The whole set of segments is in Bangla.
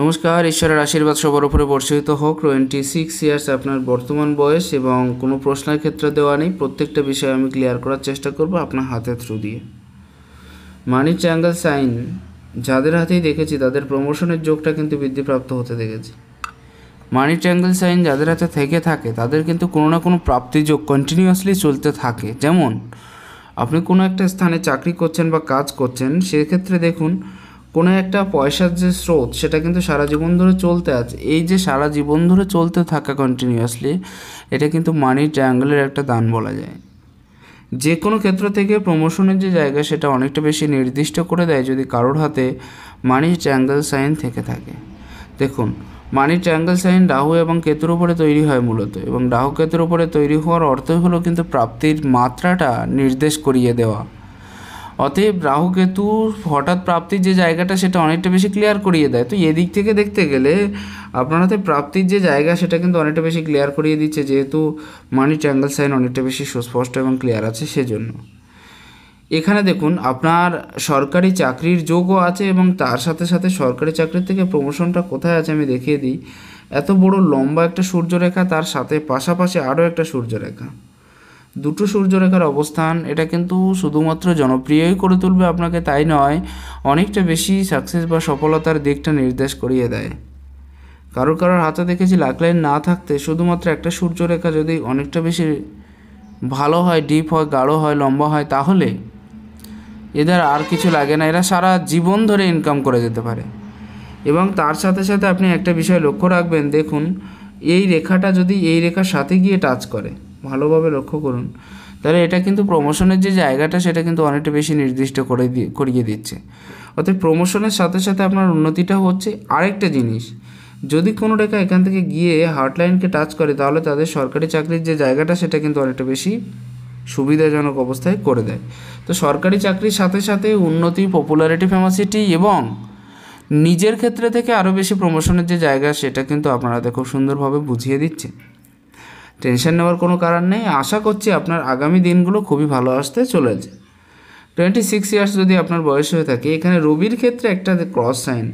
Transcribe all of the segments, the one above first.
নমস্কার ঈশ্বরের আশীর্বাদ সবার উপরে বর্ষিত হোক টোয়েন্টি সিক্স ইয়ার্স আপনার বর্তমান বয়স এবং কোনো প্রশ্নের ক্ষেত্রে দেওয়া নেই প্রত্যেকটা বিষয় আমি ক্লিয়ার করার চেষ্টা করব আপনার হাতে থ্রু দিয়ে মানি ট্রায়াঙ্গেল সাইন যাদের হাতেই দেখেছি তাদের প্রমোশনের যোগটা কিন্তু বৃদ্ধিপ্রাপ্ত হতে দেখেছি মানি ট্রায়াঙ্গেল সাইন যাদের হাতে থেকে থাকে তাদের কিন্তু কোনো না কোনো প্রাপ্তি যোগ কন্টিনিউয়াসলি চলতে থাকে যেমন আপনি কোনো একটা স্থানে চাকরি করছেন বা কাজ করছেন সেক্ষেত্রে দেখুন কোনো একটা পয়সার যে স্রোত সেটা কিন্তু সারা জীবন ধরে চলতে আছে এই যে সারা জীবন ধরে চলতে থাকা কন্টিনিউয়াসলি এটা কিন্তু মানি ট্রায়াঙ্গেলের একটা দান বলা যায় যে কোনো ক্ষেত্র থেকে প্রমোশনের যে জায়গা সেটা অনেকটা বেশি নির্দিষ্ট করে দেয় যদি কারোর হাতে মানি ট্রায়াঙ্গেল সাইন থেকে থাকে দেখুন মানি ট্রায়াঙ্গেল সাইন রাহু এবং কেতুর উপরে তৈরি হয় মূলত এবং রাহু কেতুর উপরে তৈরি হওয়ার অর্থই হলো কিন্তু প্রাপ্তির মাত্রাটা নির্দেশ করিয়ে দেওয়া অতএব রাহুকেতুর হঠাৎ প্রাপ্তির যে জায়গাটা সেটা অনেকটা বেশি ক্লিয়ার করিয়ে দেয় তো এদিক থেকে দেখতে গেলে আপনার হাতে প্রাপ্তির যে জায়গা সেটা কিন্তু অনেকটা বেশি ক্লিয়ার করিয়ে দিচ্ছে যেহেতু মানি ট্যাঙ্গেল সাইন অনেকটা বেশি সুস্পষ্ট এবং ক্লিয়ার আছে সেজন্য এখানে দেখুন আপনার সরকারি চাকরির যোগও আছে এবং তার সাথে সাথে সরকারি চাকরির থেকে প্রমোশনটা কোথায় আছে আমি দেখিয়ে দিই এত বড় লম্বা একটা সূর্যরেখা তার সাথে পাশাপাশি আরও একটা সূর্যরেখা দুটো সূর্যরেখার অবস্থান এটা কিন্তু শুধুমাত্র জনপ্রিয়ই করে তুলবে আপনাকে তাই নয় অনেকটা বেশি সাকসেস বা সফলতার দিকটা নির্দেশ করিয়ে দেয় কারোর কারোর হাতে দেখেছি লাকলাইন লাইন না থাকতে শুধুমাত্র একটা সূর্যরেখা যদি অনেকটা বেশি ভালো হয় ডিপ হয় গাঢ় হয় লম্বা হয় তাহলে এদের আর কিছু লাগে না এরা সারা জীবন ধরে ইনকাম করে যেতে পারে এবং তার সাথে সাথে আপনি একটা বিষয় লক্ষ্য রাখবেন দেখুন এই রেখাটা যদি এই রেখার সাথে গিয়ে টাচ করে ভালোভাবে লক্ষ্য করুন তাহলে এটা কিন্তু প্রমোশনের যে জায়গাটা সেটা কিন্তু অনেকটা বেশি নির্দিষ্ট করে দিয়ে করিয়ে দিচ্ছে অর্থাৎ প্রমোশনের সাথে সাথে আপনার উন্নতিটা হচ্ছে আরেকটা জিনিস যদি কোনো রেখা এখান থেকে গিয়ে হার্টলাইনকে টাচ করে তাহলে তাদের সরকারি চাকরির যে জায়গাটা সেটা কিন্তু অনেকটা বেশি সুবিধাজনক অবস্থায় করে দেয় তো সরকারি চাকরির সাথে সাথে উন্নতি পপুলারিটি ফেমাসিটি এবং নিজের ক্ষেত্রে থেকে আরও বেশি প্রমোশনের যে জায়গা সেটা কিন্তু আপনারা খুব সুন্দরভাবে বুঝিয়ে দিচ্ছে টেনশন নেওয়ার কোনো কারণ নেই আশা করছি আপনার আগামী দিনগুলো খুবই ভালো আসতে চলেছে টোয়েন্টি সিক্স ইয়ার্স যদি আপনার বয়স হয়ে থাকে এখানে রবির ক্ষেত্রে একটা ক্রস সাইন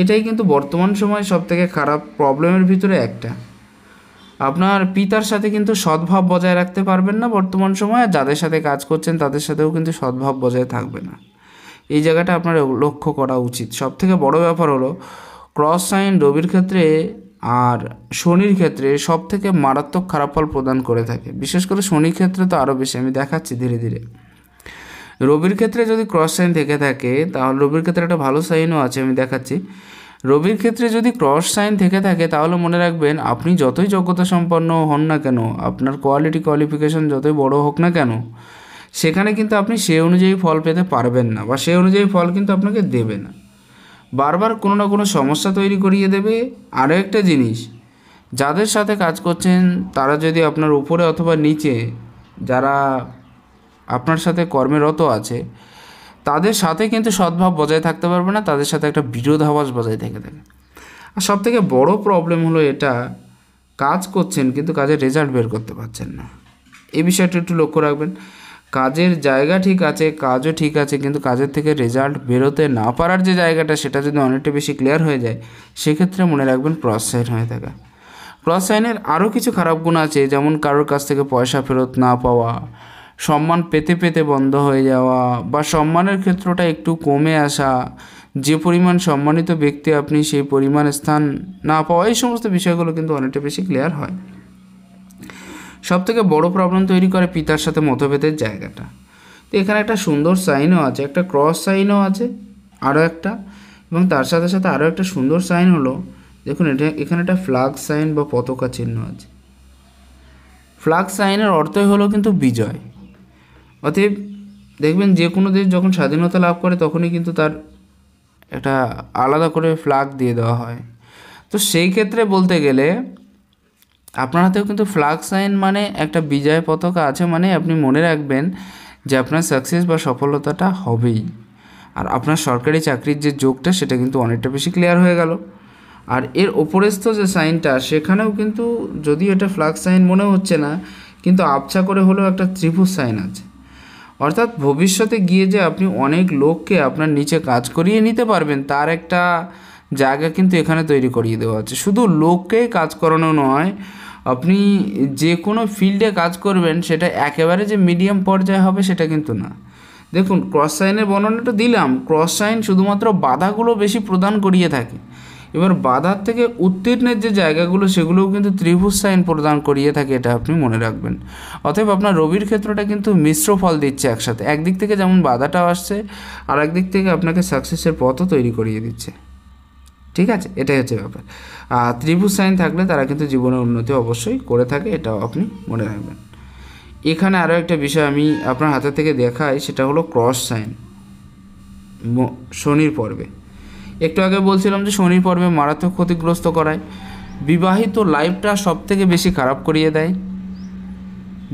এটাই কিন্তু বর্তমান সময়ে থেকে খারাপ প্রবলেমের ভিতরে একটা আপনার পিতার সাথে কিন্তু সদ্ভাব বজায় রাখতে পারবেন না বর্তমান সময়ে যাদের সাথে কাজ করছেন তাদের সাথেও কিন্তু সদ্ভাব বজায় থাকবে না এই জায়গাটা আপনার লক্ষ্য করা উচিত সবথেকে বড় ব্যাপার হলো ক্রস সাইন রবির ক্ষেত্রে আর শনির ক্ষেত্রে সব থেকে মারাত্মক খারাপ ফল প্রদান করে থাকে বিশেষ করে শনির ক্ষেত্রে তো আরও বেশি আমি দেখাচ্ছি ধীরে ধীরে রবির ক্ষেত্রে যদি ক্রস সাইন থেকে থাকে তাহলে রবির ক্ষেত্রে একটা ভালো সাইনও আছে আমি দেখাচ্ছি রবির ক্ষেত্রে যদি ক্রস সাইন থেকে থাকে তাহলে মনে রাখবেন আপনি যতই যোগ্যতা সম্পন্ন হন না কেন আপনার কোয়ালিটি কোয়ালিফিকেশন যতই বড় হোক না কেন সেখানে কিন্তু আপনি সে অনুযায়ী ফল পেতে পারবেন না বা সে অনুযায়ী ফল কিন্তু আপনাকে দেবে না বারবার কোনো না কোনো সমস্যা তৈরি করিয়ে দেবে আরও একটা জিনিস যাদের সাথে কাজ করছেন তারা যদি আপনার উপরে অথবা নিচে যারা আপনার সাথে কর্মেরত আছে তাদের সাথে কিন্তু সদ্ভাব বজায় থাকতে পারবে না তাদের সাথে একটা বিরোধাভাস বজায় থেকে থাকে আর সব থেকে বড়ো প্রবলেম হলো এটা কাজ করছেন কিন্তু কাজের রেজাল্ট বের করতে পারছেন না এই বিষয়টা একটু লক্ষ্য রাখবেন কাজের জায়গা ঠিক আছে কাজও ঠিক আছে কিন্তু কাজের থেকে রেজাল্ট বেরোতে না পারার যে জায়গাটা সেটা যদি অনেকটা বেশি ক্লিয়ার হয়ে যায় সেক্ষেত্রে মনে রাখবেন ক্রস সাইন হয়ে থাকা ক্রস সাইনের আরও কিছু খারাপ গুণ আছে যেমন কারোর কাছ থেকে পয়সা ফেরত না পাওয়া সম্মান পেতে পেতে বন্ধ হয়ে যাওয়া বা সম্মানের ক্ষেত্রটা একটু কমে আসা যে পরিমাণ সম্মানিত ব্যক্তি আপনি সেই পরিমাণ স্থান না পাওয়া এই সমস্ত বিষয়গুলো কিন্তু অনেকটা বেশি ক্লিয়ার হয় সব থেকে বড় প্রবলেম তৈরি করে পিতার সাথে মতভেদের জায়গাটা তো এখানে একটা সুন্দর সাইনও আছে একটা ক্রস সাইনও আছে আরও একটা এবং তার সাথে সাথে আরও একটা সুন্দর সাইন হলো দেখুন এটা এখানে একটা ফ্ল্যাগ সাইন বা পতাকা চিহ্ন আছে ফ্ল্যাগ সাইনের অর্থই হলো কিন্তু বিজয় অতএব দেখবেন যে কোনো দেশ যখন স্বাধীনতা লাভ করে তখনই কিন্তু তার একটা আলাদা করে ফ্ল্যাগ দিয়ে দেওয়া হয় তো সেই ক্ষেত্রে বলতে গেলে আপনার হাতেও কিন্তু ফ্লাগ সাইন মানে একটা বিজয় পতাকা আছে মানে আপনি মনে রাখবেন যে আপনার সাকসেস বা সফলতাটা হবেই আর আপনার সরকারি চাকরির যে যোগটা সেটা কিন্তু অনেকটা বেশি ক্লিয়ার হয়ে গেল আর এর ওপরেস্থ যে সাইনটা সেখানেও কিন্তু যদিও এটা ফ্লাগ সাইন মনে হচ্ছে না কিন্তু আবছা করে হলেও একটা ত্রিভুজ সাইন আছে অর্থাৎ ভবিষ্যতে গিয়ে যে আপনি অনেক লোককে আপনার নিচে কাজ করিয়ে নিতে পারবেন তার একটা জায়গা কিন্তু এখানে তৈরি করিয়ে দেওয়া আছে শুধু লোককে কাজ করানো নয় আপনি যে কোনো ফিল্ডে কাজ করবেন সেটা একেবারে যে মিডিয়াম পর্যায়ে হবে সেটা কিন্তু না দেখুন ক্রস সাইনের বর্ণনাটা দিলাম ক্রস সাইন শুধুমাত্র বাধাগুলো বেশি প্রদান করিয়ে থাকে এবার বাধার থেকে উত্তীর্ণের যে জায়গাগুলো সেগুলোও কিন্তু ত্রিভুজ সাইন প্রদান করিয়ে থাকে এটা আপনি মনে রাখবেন অতএব আপনার রবির ক্ষেত্রটা কিন্তু মিশ্র ফল দিচ্ছে একসাথে একদিক থেকে যেমন বাধাটাও আসছে আর একদিক থেকে আপনাকে সাকসেসের পথও তৈরি করিয়ে দিচ্ছে ঠিক আছে এটাই হচ্ছে ব্যাপার আর ত্রিভুজ সাইন থাকলে তারা কিন্তু জীবনে উন্নতি অবশ্যই করে থাকে এটাও আপনি মনে রাখবেন এখানে আরও একটা বিষয় আমি আপনার হাতে থেকে দেখাই সেটা হলো ক্রস সাইন শনির পর্বে একটু আগে বলছিলাম যে শনির পর্বে মারাত্মক ক্ষতিগ্রস্ত করায় বিবাহিত লাইফটা সব থেকে বেশি খারাপ করিয়ে দেয়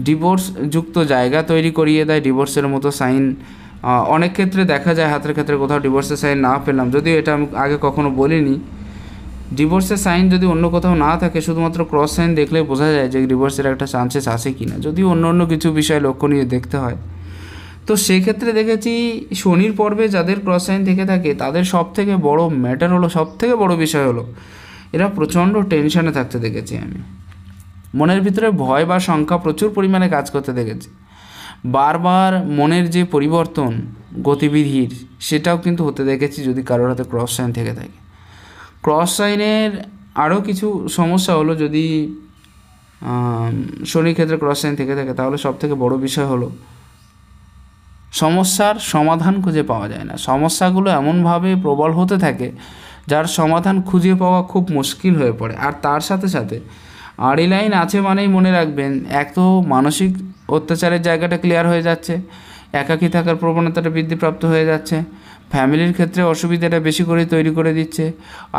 ডিভোর্স যুক্ত জায়গা তৈরি করিয়ে দেয় ডিভোর্সের মতো সাইন অনেক ক্ষেত্রে দেখা যায় হাতের ক্ষেত্রে কোথাও ডিভোর্সের সাইন না পেলাম যদিও এটা আমি আগে কখনো বলিনি ডিভোর্সের সাইন যদি অন্য কোথাও না থাকে শুধুমাত্র ক্রস সাইন দেখলে বোঝা যায় যে ডিভোর্সের একটা চান্সেস আছে কি না যদিও অন্য অন্য কিছু বিষয় নিয়ে দেখতে হয় তো সেক্ষেত্রে দেখেছি শনির পর্বে যাদের ক্রস সাইন থেকে থাকে তাদের সব থেকে বড় ম্যাটার হলো সব থেকে বড় বিষয় হলো এরা প্রচণ্ড টেনশানে থাকতে দেখেছি আমি মনের ভিতরে ভয় বা শঙ্কা প্রচুর পরিমাণে কাজ করতে দেখেছি বারবার মনের যে পরিবর্তন গতিবিধির সেটাও কিন্তু হতে দেখেছি যদি কারোর হাতে ক্রস সাইন থেকে থাকে ক্রস সাইনের আরও কিছু সমস্যা হলো যদি শনির ক্ষেত্রে ক্রস সাইন থেকে থাকে তাহলে সব থেকে বড় বিষয় হলো সমস্যার সমাধান খুঁজে পাওয়া যায় না সমস্যাগুলো এমনভাবে প্রবল হতে থাকে যার সমাধান খুঁজে পাওয়া খুব মুশকিল হয়ে পড়ে আর তার সাথে সাথে আর এই লাইন আছে মানেই মনে রাখবেন এক তো মানসিক অত্যাচারের জায়গাটা ক্লিয়ার হয়ে যাচ্ছে একাকী থাকার প্রবণতাটা বৃদ্ধিপ্রাপ্ত হয়ে যাচ্ছে ফ্যামিলির ক্ষেত্রে অসুবিধাটা বেশি করে তৈরি করে দিচ্ছে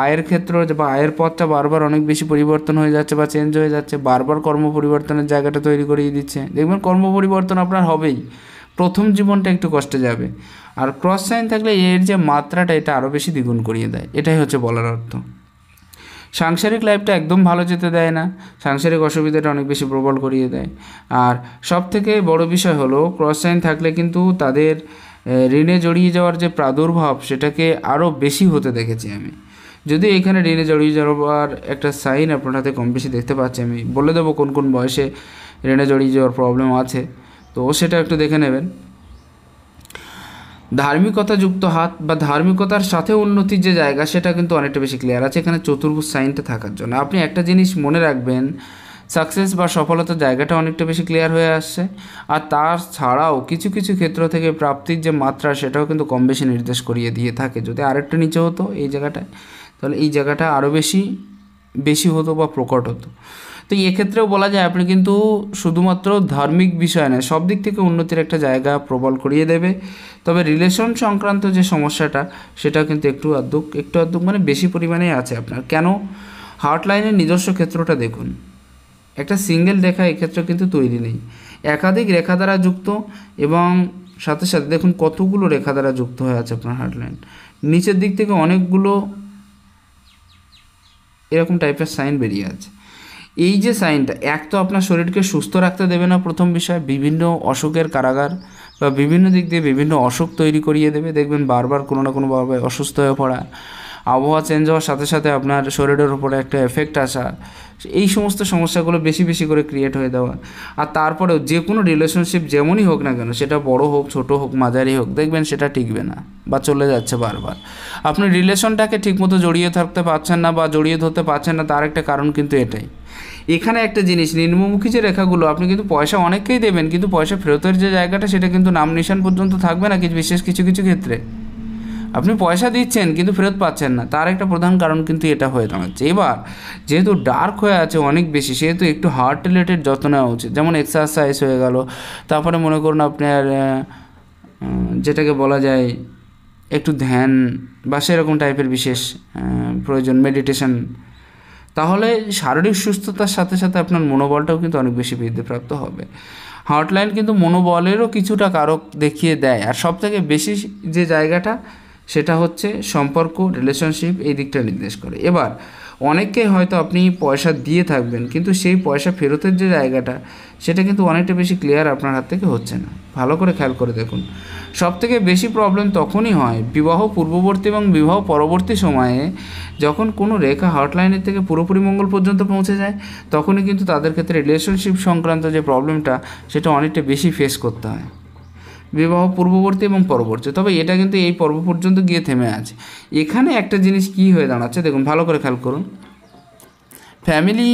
আয়ের ক্ষেত্র বা আয়ের পথটা বারবার অনেক বেশি পরিবর্তন হয়ে যাচ্ছে বা চেঞ্জ হয়ে যাচ্ছে বারবার কর্ম পরিবর্তনের জায়গাটা তৈরি করিয়ে দিচ্ছে দেখবেন কর্ম পরিবর্তন আপনার হবেই প্রথম জীবনটা একটু কষ্টে যাবে আর ক্রস সাইন থাকলে এর যে মাত্রাটা এটা আরও বেশি দ্বিগুণ করিয়ে দেয় এটাই হচ্ছে বলার অর্থ সাংসারিক লাইফটা একদম ভালো যেতে দেয় না সাংসারিক অসুবিধাটা অনেক বেশি প্রবল করিয়ে দেয় আর সব থেকে বড় বিষয় হলো ক্রস সাইন থাকলে কিন্তু তাদের ঋণে জড়িয়ে যাওয়ার যে প্রাদুর্ভাব সেটাকে আরও বেশি হতে দেখেছি আমি যদি এখানে ঋণে জড়িয়ে যাওয়ার একটা সাইন আপনার হাতে কম বেশি দেখতে পাচ্ছি আমি বলে দেবো কোন কোন বয়সে ঋণে জড়িয়ে যাওয়ার প্রবলেম আছে তো সেটা একটু দেখে নেবেন ধার্মিকতা যুক্ত হাত বা ধার্মিকতার সাথে উন্নতির যে জায়গা সেটা কিন্তু অনেকটা বেশি ক্লিয়ার আছে এখানে চতুর্ভুজ সাইনটা থাকার জন্য আপনি একটা জিনিস মনে রাখবেন সাকসেস বা সফলতার জায়গাটা অনেকটা বেশি ক্লিয়ার হয়ে আসছে আর তার ছাড়াও কিছু কিছু ক্ষেত্র থেকে প্রাপ্তির যে মাত্রা সেটাও কিন্তু কম বেশি নির্দেশ করিয়ে দিয়ে থাকে যদি আরেকটা নিচে হতো এই জায়গাটায় তাহলে এই জায়গাটা আরও বেশি বেশি হতো বা প্রকট হতো তো এক্ষেত্রেও বলা যায় আপনি কিন্তু শুধুমাত্র ধার্মিক বিষয় নয় সব দিক থেকে উন্নতির একটা জায়গা প্রবল করিয়ে দেবে তবে রিলেশন সংক্রান্ত যে সমস্যাটা সেটা কিন্তু একটু আদ্যুক একটু আদ্যুক মানে বেশি পরিমাণে আছে আপনার কেন হার্টলাইনের নিজস্ব ক্ষেত্রটা দেখুন একটা সিঙ্গেল রেখা এক্ষেত্রে কিন্তু তৈরি নেই একাধিক রেখা দ্বারা যুক্ত এবং সাথে সাথে দেখুন কতগুলো রেখা দ্বারা যুক্ত হয়ে আছে আপনার হার্টলাইন নিচের দিক থেকে অনেকগুলো এরকম টাইপের সাইন বেরিয়ে আছে এই যে সাইনটা এক তো আপনার শরীরকে সুস্থ রাখতে দেবে না প্রথম বিষয় বিভিন্ন অসুখের কারাগার বা বিভিন্ন দিক দিয়ে বিভিন্ন অসুখ তৈরি করিয়ে দেবে দেখবেন বারবার কোনো না কোনোভাবে অসুস্থ হয়ে পড়া আবহাওয়া চেঞ্জ হওয়ার সাথে সাথে আপনার শরীরের উপরে একটা এফেক্ট আসা এই সমস্ত সমস্যাগুলো বেশি বেশি করে ক্রিয়েট হয়ে দেওয়া আর তারপরেও যে কোনো রিলেশনশিপ যেমনই হোক না কেন সেটা বড় হোক ছোট হোক মাঝারি হোক দেখবেন সেটা টিকবে না বা চলে যাচ্ছে বারবার আপনি রিলেশনটাকে ঠিকমতো জড়িয়ে থাকতে পারছেন না বা জড়িয়ে ধরতে পারছেন না তার একটা কারণ কিন্তু এটাই এখানে একটা জিনিস নিম্নমুখী যে রেখাগুলো আপনি কিন্তু পয়সা অনেককেই দেবেন কিন্তু পয়সা ফেরতের যে জায়গাটা সেটা কিন্তু নাম নিশান পর্যন্ত থাকবে না কিছু বিশেষ কিছু কিছু ক্ষেত্রে আপনি পয়সা দিচ্ছেন কিন্তু ফেরত পাচ্ছেন না তার একটা প্রধান কারণ কিন্তু এটা হয়ে দাঁড়াচ্ছে এবার যেহেতু ডার্ক হয়ে আছে অনেক বেশি সেহেতু একটু হার্ট রিলেটেড যত্ন নেওয়া উচিত যেমন এক্সারসাইজ হয়ে গেল তারপরে মনে করুন আপনার যেটাকে বলা যায় একটু ধ্যান বা সেরকম টাইপের বিশেষ প্রয়োজন মেডিটেশন তাহলে শারীরিক সুস্থতার সাথে সাথে আপনার মনোবলটাও কিন্তু অনেক বেশি বৃদ্ধিপ্রাপ্ত হবে হটলাইন কিন্তু মনোবলেরও কিছুটা কারক দেখিয়ে দেয় আর সবথেকে বেশি যে জায়গাটা সেটা হচ্ছে সম্পর্ক রিলেশনশিপ এই দিকটা নির্দেশ করে এবার অনেককে হয়তো আপনি পয়সা দিয়ে থাকবেন কিন্তু সেই পয়সা ফেরতের যে জায়গাটা সেটা কিন্তু অনেকটা বেশি ক্লিয়ার আপনার হাত থেকে হচ্ছে না ভালো করে খেয়াল করে দেখুন সবথেকে বেশি প্রবলেম তখনই হয় বিবাহ পূর্ববর্তী এবং বিবাহ পরবর্তী সময়ে যখন কোনো রেখা হটলাইনের থেকে পুরোপুরি মঙ্গল পর্যন্ত পৌঁছে যায় তখনই কিন্তু তাদের ক্ষেত্রে রিলেশনশিপ সংক্রান্ত যে প্রবলেমটা সেটা অনেকটা বেশি ফেস করতে হয় বিবাহ পূর্ববর্তী এবং পরবর্তী তবে এটা কিন্তু এই পর্ব পর্যন্ত গিয়ে থেমে আছে এখানে একটা জিনিস কি হয়ে দাঁড়াচ্ছে দেখুন ভালো করে খেয়াল করুন ফ্যামিলি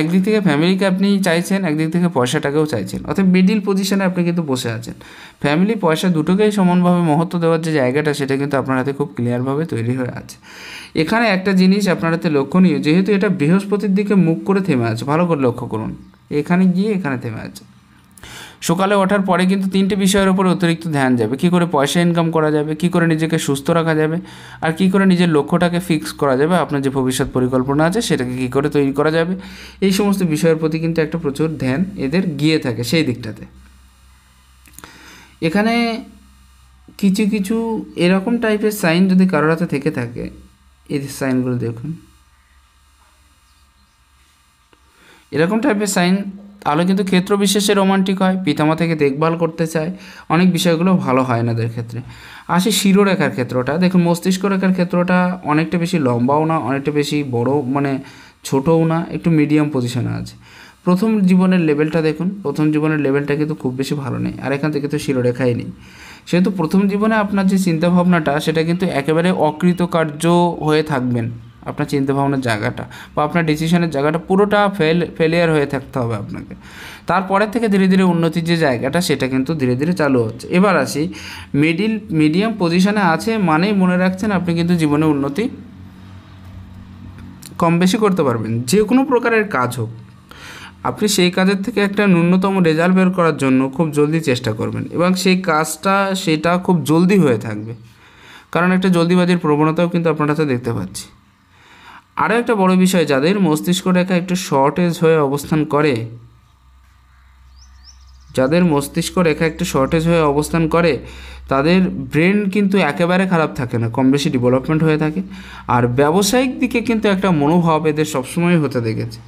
একদিক থেকে ফ্যামিলিকে আপনি চাইছেন একদিক থেকে পয়সাটাকেও চাইছেন অর্থাৎ মিডিল পজিশনে আপনি কিন্তু বসে আছেন ফ্যামিলি পয়সা দুটোকেই সমানভাবে মহত্ব দেওয়ার যে জায়গাটা সেটা কিন্তু আপনার হাতে খুব ক্লিয়ারভাবে তৈরি হয়ে আছে এখানে একটা জিনিস আপনার হাতে লক্ষণীয় যেহেতু এটা বৃহস্পতির দিকে মুখ করে থেমে আছে ভালো করে লক্ষ্য করুন এখানে গিয়ে এখানে থেমে আছে সকালে ওঠার পরে কিন্তু তিনটে বিষয়ের উপরে অতিরিক্ত ধ্যান যাবে কি করে পয়সা ইনকাম করা যাবে কি করে নিজেকে সুস্থ রাখা যাবে আর কি করে নিজের লক্ষ্যটাকে ফিক্স করা যাবে আপনার যে ভবিষ্যৎ পরিকল্পনা আছে সেটাকে কি করে তৈরি করা যাবে এই সমস্ত বিষয়ের প্রতি কিন্তু একটা প্রচুর ধ্যান এদের গিয়ে থাকে সেই দিকটাতে এখানে কিছু কিছু এরকম টাইপের সাইন যদি কারোর হাতে থেকে থাকে এই সাইনগুলো দেখুন এরকম টাইপের সাইন তাহলে কিন্তু ক্ষেত্র বিশেষে রোমান্টিক হয় পিতামা থেকে দেখভাল করতে চায় অনেক বিষয়গুলো ভালো হয় এনাদের ক্ষেত্রে আসে শিরোরেখার ক্ষেত্রটা দেখুন মস্তিষ্ক রেখার ক্ষেত্রটা অনেকটা বেশি লম্বাও না অনেকটা বেশি বড় মানে ছোটও না একটু মিডিয়াম পজিশনে আছে প্রথম জীবনের লেভেলটা দেখুন প্রথম জীবনের লেভেলটা কিন্তু খুব বেশি ভালো নেই আর এখান থেকে তো শিরোরেখাই নেই সেহেতু প্রথম জীবনে আপনার যে চিন্তাভাবনাটা সেটা কিন্তু একেবারে অকৃতকার্য হয়ে থাকবেন আপনার চিন্তাভাবনার জায়গাটা বা আপনার ডিসিশনের জায়গাটা পুরোটা ফেল ফেলিয়ার হয়ে থাকতে হবে আপনাকে তারপরে থেকে ধীরে ধীরে উন্নতির যে জায়গাটা সেটা কিন্তু ধীরে ধীরে চালু হচ্ছে এবার আসি মিডিল মিডিয়াম পজিশনে আছে মানেই মনে রাখছেন আপনি কিন্তু জীবনে উন্নতি কম বেশি করতে পারবেন যে কোনো প্রকারের কাজ হোক আপনি সেই কাজের থেকে একটা ন্যূনতম রেজাল্ট বের করার জন্য খুব জলদি চেষ্টা করবেন এবং সেই কাজটা সেটা খুব জলদি হয়ে থাকবে কারণ একটা জলদিবাজির প্রবণতাও কিন্তু আপনার সাথে দেখতে পাচ্ছি আরও একটা বড় বিষয় যাদের মস্তিষ্ক রেখা একটু শর্টেজ হয়ে অবস্থান করে যাদের মস্তিষ্ক রেখা একটু শর্টেজ হয়ে অবস্থান করে তাদের ব্রেন কিন্তু একেবারে খারাপ থাকে না কম বেশি ডেভেলপমেন্ট হয়ে থাকে আর ব্যবসায়িক দিকে কিন্তু একটা মনোভাব এদের সবসময় হতে দেখেছে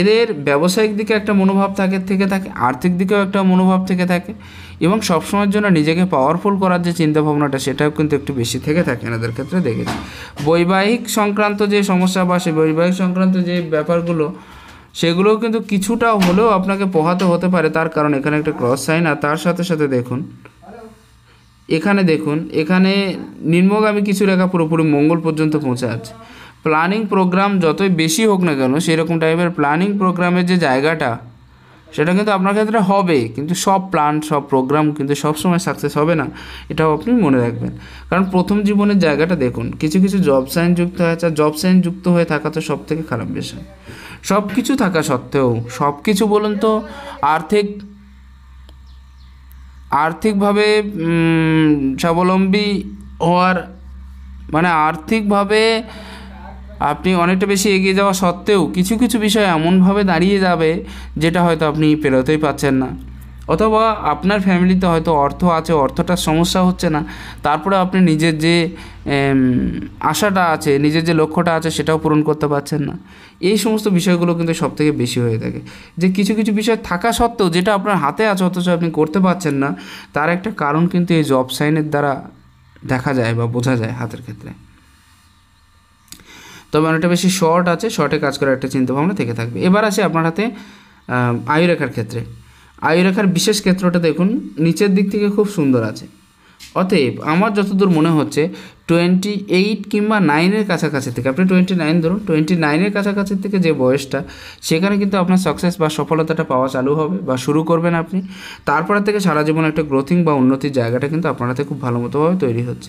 এদের ব্যবসায়িক দিকে একটা মনোভাব থাকে থেকে থাকে আর্থিক দিকেও একটা মনোভাব থেকে থাকে এবং সবসময়ের জন্য নিজেকে পাওয়ারফুল করার যে চিন্তা ভাবনাটা সেটাও কিন্তু একটু বেশি থেকে থাকে এনাদের ক্ষেত্রে দেখেছি বৈবাহিক সংক্রান্ত যে সমস্যা বা সে বৈবাহিক সংক্রান্ত যে ব্যাপারগুলো সেগুলোও কিন্তু কিছুটা হলেও আপনাকে পোহাতে হতে পারে তার কারণ এখানে একটা ক্রস সাইন আর তার সাথে সাথে দেখুন এখানে দেখুন এখানে নিম্নগামী কিছু রেখা পুরোপুরি মঙ্গল পর্যন্ত পৌঁছে আছে প্ল্যানিং প্রোগ্রাম যতই বেশি হোক না কেন সেরকম টাইপের প্ল্যানিং প্রোগ্রামের যে জায়গাটা সেটা কিন্তু আপনার ক্ষেত্রে হবে কিন্তু সব প্ল্যান সব প্রোগ্রাম কিন্তু সবসময় সাকসেস হবে না এটাও আপনি মনে রাখবেন কারণ প্রথম জীবনের জায়গাটা দেখুন কিছু কিছু জব সাইন যুক্ত হয়েছে আর জব সাইন যুক্ত হয়ে থাকা তো সব থেকে খারাপ বিষয় সব কিছু থাকা সত্ত্বেও সব কিছু বলুন তো আর্থিক আর্থিকভাবে স্বাবলম্বী হওয়ার মানে আর্থিকভাবে আপনি অনেকটা বেশি এগিয়ে যাওয়া সত্ত্বেও কিছু কিছু বিষয় এমনভাবে দাঁড়িয়ে যাবে যেটা হয়তো আপনি পেরোতেই পাচ্ছেন না অথবা আপনার ফ্যামিলিতে হয়তো অর্থ আছে অর্থটার সমস্যা হচ্ছে না তারপরে আপনি নিজের যে আশাটা আছে নিজের যে লক্ষ্যটা আছে সেটাও পূরণ করতে পারছেন না এই সমস্ত বিষয়গুলো কিন্তু সব থেকে বেশি হয়ে থাকে যে কিছু কিছু বিষয় থাকা সত্ত্বেও যেটা আপনার হাতে আছে অথচ আপনি করতে পারছেন না তার একটা কারণ কিন্তু এই জব সাইনের দ্বারা দেখা যায় বা বোঝা যায় হাতের ক্ষেত্রে তবে অনেকটা বেশি শর্ট আছে শর্টে কাজ করার একটা চিন্তাভাবনা থেকে থাকবে এবার আসে আপনার হাতে আয়ুরেখার ক্ষেত্রে আয়ুরেখার বিশেষ ক্ষেত্রটা দেখুন নিচের দিক থেকে খুব সুন্দর আছে অতএব আমার যতদূর মনে হচ্ছে টোয়েন্টি এইট কিংবা নাইনের কাছাকাছি থেকে আপনি টোয়েন্টি নাইন ধরুন টোয়েন্টি নাইনের কাছাকাছি থেকে যে বয়সটা সেখানে কিন্তু আপনার সাকসেস বা সফলতাটা পাওয়া চালু হবে বা শুরু করবেন আপনি তারপর থেকে সারা জীবন একটা গ্রোথিং বা উন্নতির জায়গাটা কিন্তু আপনারাতে খুব ভালো মতোভাবে তৈরি হচ্ছে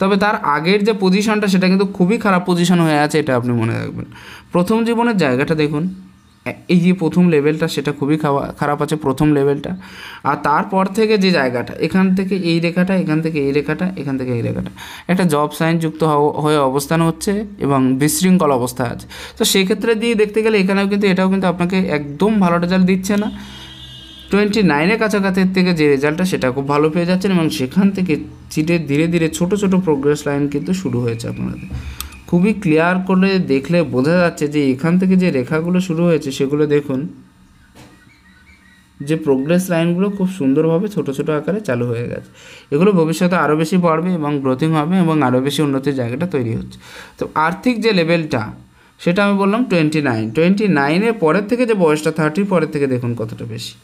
তবে তার আগের যে পজিশনটা সেটা কিন্তু খুবই খারাপ পজিশন হয়ে আছে এটা আপনি মনে রাখবেন প্রথম জীবনের জায়গাটা দেখুন এই যে প্রথম লেভেলটা সেটা খুবই খারাপ আছে প্রথম লেভেলটা আর তারপর থেকে যে জায়গাটা এখান থেকে এই রেখাটা এখান থেকে এই রেখাটা এখান থেকে এই রেখাটা একটা জব সাইন যুক্ত হয়ে অবস্থান হচ্ছে এবং বিশৃঙ্খল অবস্থা আছে তো সেক্ষেত্রে দিয়ে দেখতে গেলে এখানেও কিন্তু এটাও কিন্তু আপনাকে একদম ভালো রেজাল্ট দিচ্ছে না টোয়েন্টি নাইনের কাছাকাছি থেকে যে রেজাল্টটা সেটা খুব ভালো পেয়ে যাচ্ছেন এবং সেখান থেকে চিটে ধীরে ধীরে ছোট ছোট প্রোগ্রেস লাইন কিন্তু শুরু হয়েছে আপনাদের খুবই ক্লিয়ার করে দেখলে বোঝা যাচ্ছে যে এখান থেকে যে রেখাগুলো শুরু হয়েছে সেগুলো দেখুন যে প্রোগ্রেস লাইনগুলো খুব সুন্দরভাবে ছোট ছোট আকারে চালু হয়ে গেছে এগুলো ভবিষ্যতে আরও বেশি বাড়বে এবং গ্রোথিং হবে এবং আরও বেশি উন্নতির জায়গাটা তৈরি হচ্ছে তো আর্থিক যে লেভেলটা সেটা আমি বললাম টোয়েন্টি নাইন টোয়েন্টি নাইনের পরের থেকে যে বয়সটা থার্টির পরের থেকে দেখুন কতটা বেশি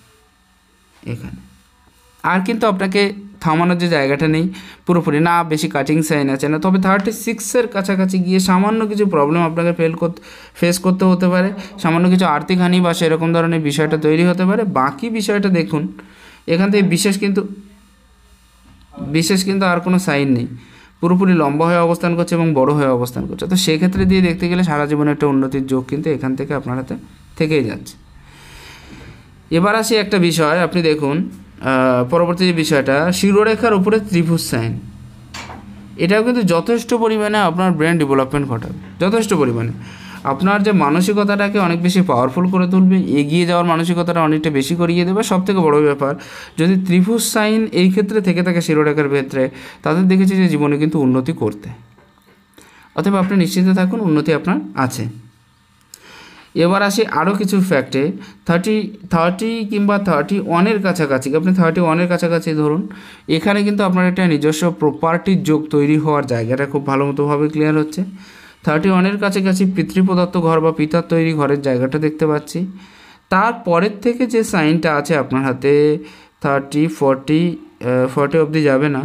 এখানে আর কিন্তু আপনাকে থামানোর যে জায়গাটা নেই পুরোপুরি না বেশি কাটিং সাইন আছে না তবে থার্টি সিক্সের কাছাকাছি গিয়ে সামান্য কিছু প্রবলেম আপনাকে ফেল করতে ফেস করতে হতে পারে সামান্য কিছু আর্থিক হানি বা সেরকম ধরনের বিষয়টা তৈরি হতে পারে বাকি বিষয়টা দেখুন এখান থেকে বিশেষ কিন্তু বিশেষ কিন্তু আর কোনো সাইন নেই পুরোপুরি লম্বা হয়ে অবস্থান করছে এবং বড় হয়ে অবস্থান করছে তো সেক্ষেত্রে দিয়ে দেখতে গেলে সারা জীবনে একটা উন্নতির যোগ কিন্তু এখান থেকে আপনার হাতে থেকেই যাচ্ছে এবার আসি একটা বিষয় আপনি দেখুন পরবর্তী যে বিষয়টা শিরোরেখার উপরে ত্রিভুজ সাইন এটাও কিন্তু যথেষ্ট পরিমাণে আপনার ব্রেন ডেভেলপমেন্ট ঘটাবে যথেষ্ট পরিমাণে আপনার যে মানসিকতাটাকে অনেক বেশি পাওয়ারফুল করে তুলবে এগিয়ে যাওয়ার মানসিকতাটা অনেকটা বেশি করিয়ে দেবে সব থেকে বড়ো ব্যাপার যদি ত্রিভুজ সাইন এই ক্ষেত্রে থেকে থাকে শিরোরেখার ক্ষেত্রে তাদের দেখেছি যে জীবনে কিন্তু উন্নতি করতে অথবা আপনি নিশ্চিন্ত থাকুন উন্নতি আপনার আছে এবার আসি আরও কিছু ফ্যাক্টে থার্টি থার্টি কিংবা থার্টি ওয়ানের কাছাকাছি আপনি থার্টি ওয়ানের কাছাকাছি ধরুন এখানে কিন্তু আপনার একটা নিজস্ব প্রপার্টির যোগ তৈরি হওয়ার জায়গাটা খুব ভালো মতোভাবে ক্লিয়ার হচ্ছে থার্টি ওয়ানের কাছাকাছি পিতৃপদার্থ ঘর বা পিতার তৈরি ঘরের জায়গাটা দেখতে পাচ্ছি তারপরের থেকে যে সাইনটা আছে আপনার হাতে থার্টি ফর্টি ফর্টি অবধি যাবে না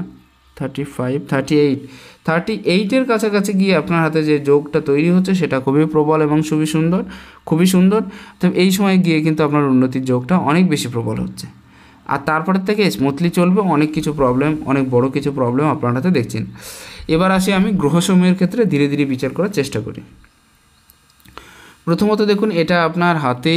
thirty five thirty eight thirty এইটের কাছাকাছি গিয়ে আপনার হাতে যে যোগটা তৈরি হচ্ছে সেটা খুবই প্রবল এবং খুবই সুন্দর খুবই সুন্দর তো এই সময় গিয়ে কিন্তু আপনার উন্নতির যোগটা অনেক বেশি প্রবল হচ্ছে আর তারপরের থেকে স্মুথলি চলবে অনেক কিছু প্রবলেম অনেক বড় কিছু প্রবলেম আপনার হাতে দেখছেন এবার আসি আমি গ্রহসমূহের ক্ষেত্রে ধীরে ধীরে বিচার করার চেষ্টা করি প্রথমত দেখুন এটা আপনার হাতে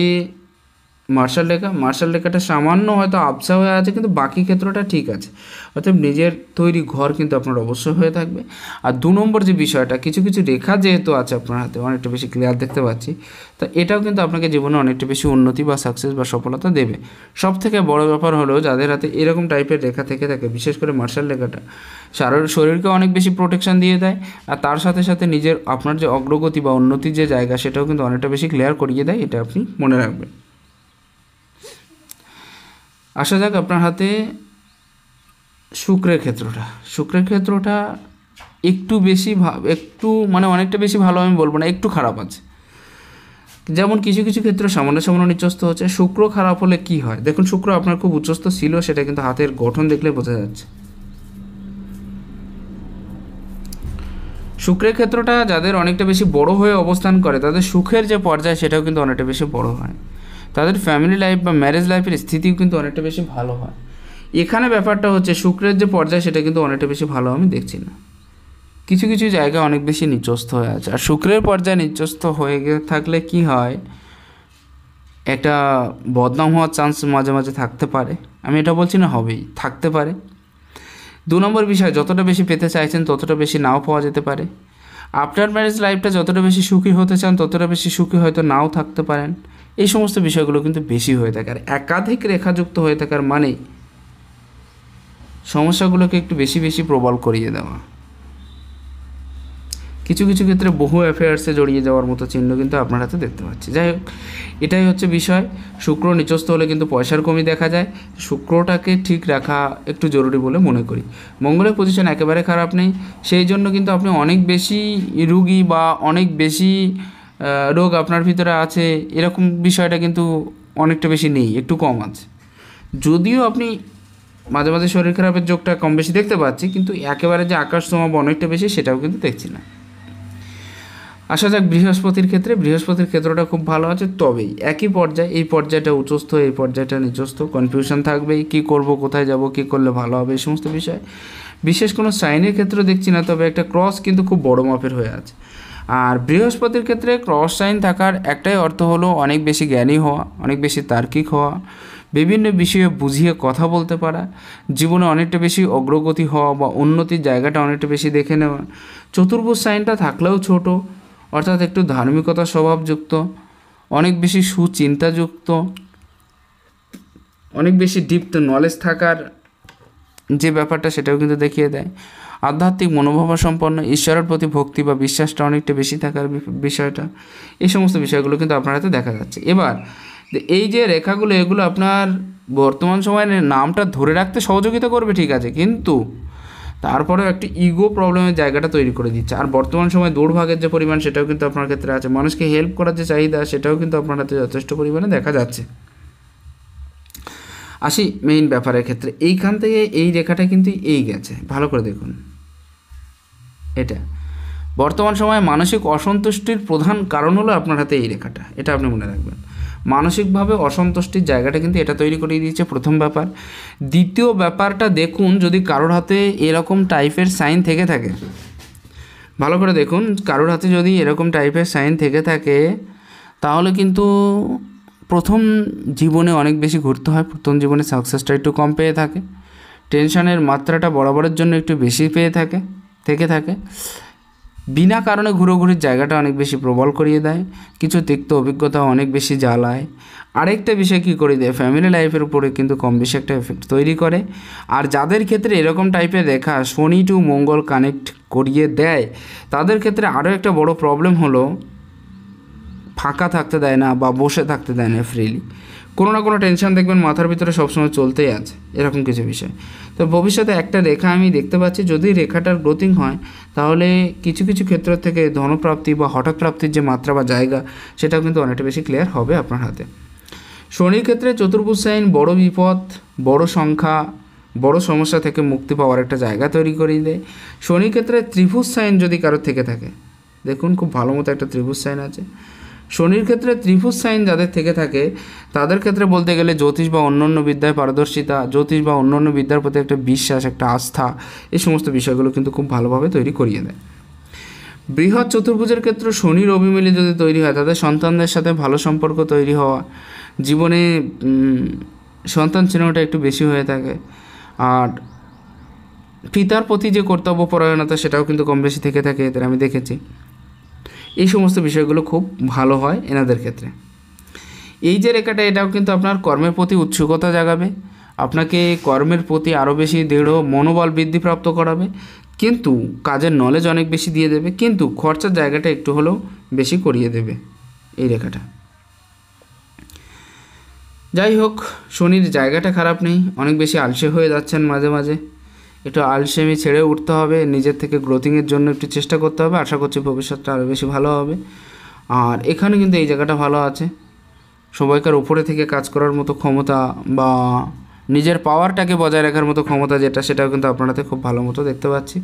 মার্শাল রেখা মার্শাল রেখাটা সামান্য হয়তো আবসা হয়ে আছে কিন্তু বাকি ক্ষেত্রটা ঠিক আছে অর্থাৎ নিজের তৈরি ঘর কিন্তু আপনার অবশ্যই হয়ে থাকবে আর দু নম্বর যে বিষয়টা কিছু কিছু রেখা যেহেতু আছে আপনার হাতে অনেকটা বেশি ক্লিয়ার দেখতে পাচ্ছি তা এটাও কিন্তু আপনাকে জীবনে অনেকটা বেশি উন্নতি বা সাকসেস বা সফলতা দেবে সব থেকে বড়ো ব্যাপার হলো যাদের হাতে এরকম টাইপের রেখা থেকে থাকে বিশেষ করে মার্শাল রেখাটা সারোর শরীরকে অনেক বেশি প্রোটেকশন দিয়ে দেয় আর তার সাথে সাথে নিজের আপনার যে অগ্রগতি বা উন্নতির যে জায়গা সেটাও কিন্তু অনেকটা বেশি ক্লিয়ার করিয়ে দেয় এটা আপনি মনে রাখবেন আসা যাক আপনার হাতে শুক্রের ক্ষেত্রটা শুক্রের ক্ষেত্রটা একটু বেশি একটু মানে অনেকটা বেশি ভালো আমি বলবো না একটু খারাপ আছে যেমন কিছু কিছু ক্ষেত্রে সামান্য সামান্য নিচস্ত হচ্ছে শুক্র খারাপ হলে কি হয় দেখুন শুক্র আপনার খুব উচ্চস্ত ছিল সেটা কিন্তু হাতের গঠন দেখলে বোঝা যাচ্ছে শুক্রের ক্ষেত্রটা যাদের অনেকটা বেশি বড় হয়ে অবস্থান করে তাদের সুখের যে পর্যায় সেটাও কিন্তু অনেকটা বেশি বড় হয় তাদের ফ্যামিলি লাইফ বা ম্যারেজ লাইফের স্থিতিও কিন্তু অনেকটা বেশি ভালো হয় এখানে ব্যাপারটা হচ্ছে শুক্রের যে পর্যায় সেটা কিন্তু অনেকটা বেশি ভালো আমি দেখছি না কিছু কিছু জায়গা অনেক বেশি নিচস্থ হয়ে আছে আর শুক্রের পর্যায়ে নিচস্থ হয়ে থাকলে কি হয় একটা বদনাম হওয়ার চান্স মাঝে মাঝে থাকতে পারে আমি এটা বলছি না হবেই থাকতে পারে দু নম্বর বিষয় যতটা বেশি পেতে চাইছেন ততটা বেশি নাও পাওয়া যেতে পারে আফটার ম্যারেজ লাইফটা যতটা বেশি সুখী হতে চান ততটা বেশি সুখী হয়তো নাও থাকতে পারেন এই সমস্ত বিষয়গুলো কিন্তু বেশি হয়ে থাকে আর একাধিক রেখাযুক্ত হয়ে থাকার মানে সমস্যাগুলোকে একটু বেশি বেশি প্রবল করিয়ে দেওয়া কিছু কিছু ক্ষেত্রে বহু অ্যাফেয়ার্সে জড়িয়ে যাওয়ার মতো চিহ্ন কিন্তু আপনার হাতে দেখতে পাচ্ছি যাই হোক এটাই হচ্ছে বিষয় শুক্র নিচস্থ হলে কিন্তু পয়সার কমি দেখা যায় শুক্রটাকে ঠিক রাখা একটু জরুরি বলে মনে করি মঙ্গলের পজিশন একেবারে খারাপ নেই সেই জন্য কিন্তু আপনি অনেক বেশি রুগী বা অনেক বেশি রোগ আপনার ভিতরে আছে এরকম বিষয়টা কিন্তু অনেকটা বেশি নেই একটু কম আছে যদিও আপনি মাঝে মাঝে শরীর খারাপের যোগটা কম বেশি দেখতে পাচ্ছি কিন্তু একেবারে যে আকাশ তোমাব অনেকটা বেশি সেটাও কিন্তু দেখছি না আসা যাক বৃহস্পতির ক্ষেত্রে বৃহস্পতির ক্ষেত্রটা খুব ভালো আছে তবেই একই পর্যায়ে এই পর্যায়টা উচ্চস্থ এই পর্যায়টা নিচস্থ কনফিউশন থাকবেই কি করব কোথায় যাব কি করলে ভালো হবে এই সমস্ত বিষয় বিশেষ কোনো সাইনের ক্ষেত্রে দেখছি না তবে একটা ক্রস কিন্তু খুব বড় মাপের হয়ে আছে আর বৃহস্পতির ক্ষেত্রে ক্রস সাইন থাকার একটাই অর্থ হলো অনেক বেশি জ্ঞানী হওয়া অনেক বেশি তার্কিক হওয়া বিভিন্ন বিষয়ে বুঝিয়ে কথা বলতে পারা জীবনে অনেকটা বেশি অগ্রগতি হওয়া বা উন্নতির জায়গাটা অনেকটা বেশি দেখে নেওয়া চতুর্ভুজ সাইনটা থাকলেও ছোট অর্থাৎ একটু ধার্মিকতা স্বভাবযুক্ত অনেক বেশি সুচিন্তাযুক্ত অনেক বেশি ডিপ নলেজ থাকার যে ব্যাপারটা সেটাও কিন্তু দেখিয়ে দেয় আধ্যাত্মিক মনোভাব সম্পন্ন ঈশ্বরের প্রতি ভক্তি বা বিশ্বাসটা অনেকটা বেশি থাকার বিষয়টা এই সমস্ত বিষয়গুলো কিন্তু আপনার হাতে দেখা যাচ্ছে এবার এই যে রেখাগুলো এগুলো আপনার বর্তমান সময়ের নামটা ধরে রাখতে সহযোগিতা করবে ঠিক আছে কিন্তু তারপরেও একটি ইগো প্রবলেমের জায়গাটা তৈরি করে দিচ্ছে আর বর্তমান সময় দুর্ভাগের যে পরিমাণ সেটাও কিন্তু আপনার ক্ষেত্রে আছে মানুষকে হেল্প করার যে চাহিদা সেটাও কিন্তু আপনার হাতে যথেষ্ট পরিমাণে দেখা যাচ্ছে আসি মেইন ব্যাপারের ক্ষেত্রে এইখান থেকে এই রেখাটা কিন্তু এই গেছে ভালো করে দেখুন এটা বর্তমান সময়ে মানসিক অসন্তুষ্টির প্রধান কারণ হলো আপনার হাতে এই রেখাটা এটা আপনি মনে রাখবেন মানসিকভাবে অসন্তুষ্টির জায়গাটা কিন্তু এটা তৈরি করে দিয়েছে প্রথম ব্যাপার দ্বিতীয় ব্যাপারটা দেখুন যদি কারোর হাতে এরকম টাইপের সাইন থেকে থাকে ভালো করে দেখুন কারোর হাতে যদি এরকম টাইপের সাইন থেকে থাকে তাহলে কিন্তু প্রথম জীবনে অনেক বেশি ঘুরতে হয় প্রথম জীবনে সাকসেসটা একটু কম পেয়ে থাকে টেনশনের মাত্রাটা বরাবরের জন্য একটু বেশি পেয়ে থাকে থেকে থাকে বিনা কারণে ঘুরোঘুরির জায়গাটা অনেক বেশি প্রবল করিয়ে দেয় কিছু তিক্ত অভিজ্ঞতা অনেক বেশি জ্বালায় আরেকটা বিষয় কী করে দেয় ফ্যামিলি লাইফের উপরে কিন্তু কম বেশি একটা এফেক্ট তৈরি করে আর যাদের ক্ষেত্রে এরকম টাইপের রেখা শনি টু মঙ্গল কানেক্ট করিয়ে দেয় তাদের ক্ষেত্রে আরও একটা বড় প্রবলেম হলো ফাঁকা থাকতে দেয় না বা বসে থাকতে দেয় না ফ্রিলি কোনো না কোনো টেনশন দেখবেন মাথার ভিতরে সবসময় চলতেই আছে এরকম কিছু বিষয় তো ভবিষ্যতে একটা রেখা আমি দেখতে পাচ্ছি যদি রেখাটার গ্রোথিং হয় তাহলে কিছু কিছু ক্ষেত্র থেকে ধনপ্রাপ্তি বা হঠাৎ প্রাপ্তির যে মাত্রা বা জায়গা সেটাও কিন্তু অনেকটা বেশি ক্লিয়ার হবে আপনার হাতে শনির ক্ষেত্রে চতুর্ভুজ সাইন বড় বিপদ বড় সংখ্যা বড় সমস্যা থেকে মুক্তি পাওয়ার একটা জায়গা তৈরি করে দেয় শনির ক্ষেত্রে ত্রিভুজ সাইন যদি কারোর থেকে থাকে দেখুন খুব ভালো মতো একটা ত্রিভুজ সাইন আছে শনির ক্ষেত্রে ত্রিভুজ সাইন যাদের থেকে থাকে তাদের ক্ষেত্রে বলতে গেলে জ্যোতিষ বা অন্যান্য বিদ্যায় পারদর্শিতা জ্যোতিষ বা অন্যান্য বিদ্যার প্রতি একটা বিশ্বাস একটা আস্থা এই সমস্ত বিষয়গুলো কিন্তু খুব ভালোভাবে তৈরি করিয়ে দেয় বৃহৎ চতুর্ভুজের ক্ষেত্রে শনির অভিমিলি যদি তৈরি হয় তাদের সন্তানদের সাথে ভালো সম্পর্ক তৈরি হওয়া জীবনে সন্তান চিহ্নটা একটু বেশি হয়ে থাকে আর পিতার প্রতি যে কর্তব্যপরায়ণতা সেটাও কিন্তু কম বেশি থেকে থাকে এদের আমি দেখেছি এই সমস্ত বিষয়গুলো খুব ভালো হয় এনাদের ক্ষেত্রে এই যে রেখাটা এটাও কিন্তু আপনার কর্মের প্রতি উৎসুকতা জাগাবে আপনাকে কর্মের প্রতি আরও বেশি দৃঢ় মনোবল বৃদ্ধিপ্রাপ্ত করাবে কিন্তু কাজের নলেজ অনেক বেশি দিয়ে দেবে কিন্তু খরচার জায়গাটা একটু হলেও বেশি করিয়ে দেবে এই রেখাটা যাই হোক শনির জায়গাটা খারাপ নেই অনেক বেশি আলসে হয়ে যাচ্ছেন মাঝে মাঝে একটু আলসেমি ছেড়ে উঠতে হবে নিজের থেকে গ্রোথিংয়ের জন্য একটু চেষ্টা করতে হবে আশা করছি ভবিষ্যৎটা আরও বেশি ভালো হবে আর এখানে কিন্তু এই জায়গাটা ভালো আছে সবাইকার উপরে থেকে কাজ করার মতো ক্ষমতা বা নিজের পাওয়ারটাকে বজায় রাখার মতো ক্ষমতা যেটা সেটাও কিন্তু আপনারাতে খুব ভালো মতো দেখতে পাচ্ছি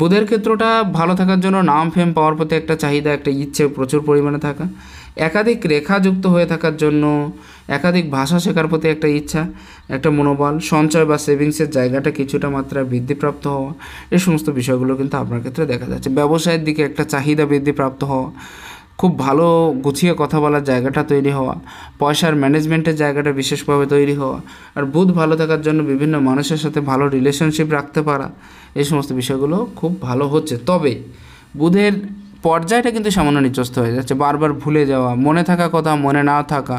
বুধের ক্ষেত্রটা ভালো থাকার জন্য নাম ফেম পাওয়ার প্রতি একটা চাহিদা একটা ইচ্ছে প্রচুর পরিমাণে থাকা একাধিক রেখাযুক্ত হয়ে থাকার জন্য একাধিক ভাষা শেখার প্রতি একটা ইচ্ছা একটা মনোবল সঞ্চয় বা সেভিংসের জায়গাটা কিছুটা মাত্রায় বৃদ্ধিপ্রাপ্ত হওয়া এই সমস্ত বিষয়গুলো কিন্তু আপনার ক্ষেত্রে দেখা যাচ্ছে ব্যবসায়ের দিকে একটা চাহিদা বৃদ্ধিপ্রাপ্ত হওয়া খুব ভালো গুছিয়ে কথা বলার জায়গাটা তৈরি হওয়া পয়সার ম্যানেজমেন্টের জায়গাটা বিশেষভাবে তৈরি হওয়া আর বুধ ভালো থাকার জন্য বিভিন্ন মানুষের সাথে ভালো রিলেশনশিপ রাখতে পারা এই সমস্ত বিষয়গুলো খুব ভালো হচ্ছে তবে বুধের পর্যায়টা কিন্তু সামান্য নিচস্ত হয়ে যাচ্ছে বারবার ভুলে যাওয়া মনে থাকা কথা মনে না থাকা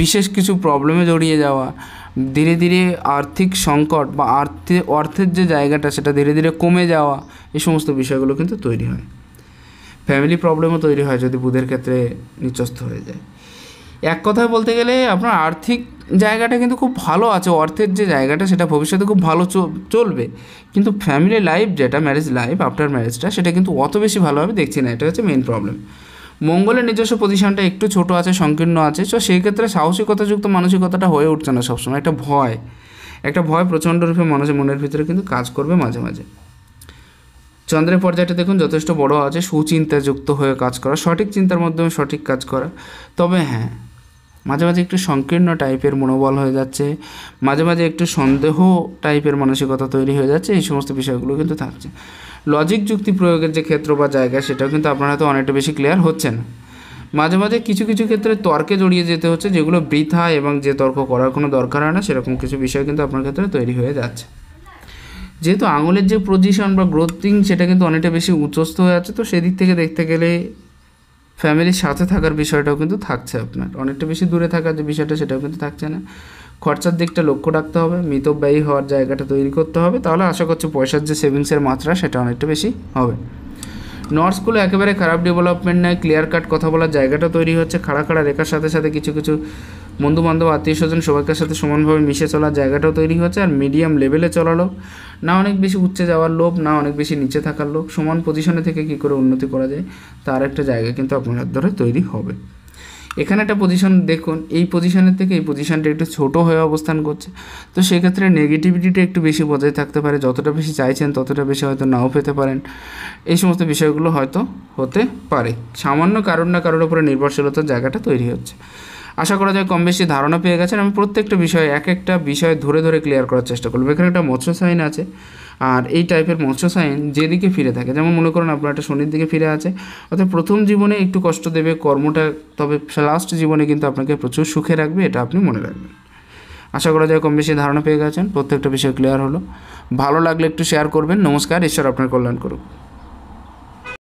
বিশেষ কিছু প্রবলেমে জড়িয়ে যাওয়া ধীরে ধীরে আর্থিক সংকট বা আর্থে অর্থের যে জায়গাটা সেটা ধীরে ধীরে কমে যাওয়া এই সমস্ত বিষয়গুলো কিন্তু তৈরি হয় ফ্যামিলি প্রবলেমও তৈরি হয় যদি বুধের ক্ষেত্রে নিচস্থ হয়ে যায় এক কথায় বলতে গেলে আপনার আর্থিক জায়গাটা কিন্তু খুব ভালো আছে অর্থের যে জায়গাটা সেটা ভবিষ্যতে খুব ভালো চলবে কিন্তু ফ্যামিলি লাইফ যেটা ম্যারেজ লাইফ আফটার ম্যারেজটা সেটা কিন্তু অত বেশি ভালোভাবে দেখছি না এটা হচ্ছে মেন প্রবলেম মঙ্গলের নিজস্ব পজিশনটা একটু ছোট আছে সংকীর্ণ আছে তো সেই ক্ষেত্রে সাহসিকতাযুক্ত মানসিকতাটা হয়ে উঠছে না সবসময় একটা ভয় একটা ভয় প্রচণ্ড রূপে মানুষের মনের ভিতরে কিন্তু কাজ করবে মাঝে মাঝে চন্দ্রের পর্যায়টা দেখুন যথেষ্ট বড় আছে সুচিন্তাযুক্ত হয়ে কাজ করা সঠিক চিন্তার মাধ্যমে সঠিক কাজ করা তবে হ্যাঁ মাঝে মাঝে একটু সংকীর্ণ টাইপের মনোবল হয়ে যাচ্ছে মাঝে মাঝে একটু সন্দেহ টাইপের মানসিকতা তৈরি হয়ে যাচ্ছে এই সমস্ত বিষয়গুলো কিন্তু থাকছে লজিক যুক্তি প্রয়োগের যে ক্ষেত্র বা জায়গা সেটাও কিন্তু আপনার হয়তো অনেকটা বেশি ক্লিয়ার হচ্ছে না মাঝে মাঝে কিছু কিছু ক্ষেত্রে তর্কে জড়িয়ে যেতে হচ্ছে যেগুলো বৃথা এবং যে তর্ক করার কোনো দরকার হয় না সেরকম কিছু বিষয় কিন্তু আপনার ক্ষেত্রে তৈরি হয়ে যাচ্ছে যেহেতু আঙুলের যে পজিশন বা গ্রোথিং সেটা কিন্তু অনেকটা বেশি উচ্চস্থ হয়ে আছে তো সেদিক থেকে দেখতে গেলে ফ্যামিলির সাথে থাকার বিষয়টাও কিন্তু থাকছে আপনার অনেকটা বেশি দূরে থাকার যে বিষয়টা সেটাও কিন্তু থাকছে না খরচার দিকটা লক্ষ্য রাখতে হবে মিতব্যয়ী হওয়ার জায়গাটা তৈরি করতে হবে তাহলে আশা করছি পয়সার যে সেভিংসের মাত্রা সেটা অনেকটা বেশি হবে নর্থ স্কুলে একেবারে খারাপ ডেভেলপমেন্ট নয় ক্লিয়ার কাট কথা বলার জায়গাটা তৈরি হচ্ছে খাড়া খাড়া রেখার সাথে সাথে কিছু কিছু বন্ধু বান্ধব আত্মীয় স্বজন সবাইকার সাথে সমানভাবে মিশে চলার জায়গাটাও তৈরি হচ্ছে আর মিডিয়াম লেভেলে চলালো না অনেক বেশি উচ্চে যাওয়ার লোভ না অনেক বেশি নিচে থাকার লোভ সমান পজিশনে থেকে কি করে উন্নতি করা যায় তার একটা জায়গা কিন্তু আপনার ধরে তৈরি হবে এখানে একটা পজিশন দেখুন এই পজিশনের থেকে এই পজিশনটা একটু ছোট হয়ে অবস্থান করছে তো সেক্ষেত্রে নেগেটিভিটিটা একটু বেশি বজায় থাকতে পারে যতটা বেশি চাইছেন ততটা বেশি হয়তো নাও পেতে পারেন এই সমস্ত বিষয়গুলো হয়তো হতে পারে সামান্য কারণ না কারোর উপরে নির্ভরশীলতার জায়গাটা তৈরি হচ্ছে আশা করা যায় কম বেশি ধারণা পেয়ে গেছেন আমি প্রত্যেকটা বিষয়ে এক একটা বিষয় ধরে ধরে ক্লিয়ার করার চেষ্টা করবো এখানে একটা মৎস্য সাইন আছে আর এই টাইপের মৎস্য সাইন যেদিকে ফিরে থাকে যেমন মনে করেন আপনার একটা শনির দিকে ফিরে আছে অর্থাৎ প্রথম জীবনে একটু কষ্ট দেবে কর্মটা তবে লাস্ট জীবনে কিন্তু আপনাকে প্রচুর সুখে রাখবে এটা আপনি মনে রাখবেন আশা করা যায় কম বেশি ধারণা পেয়ে গেছেন প্রত্যেকটা বিষয় ক্লিয়ার হলো ভালো লাগলে একটু শেয়ার করবেন নমস্কার ঈশ্বর আপনার কল্যাণ করুক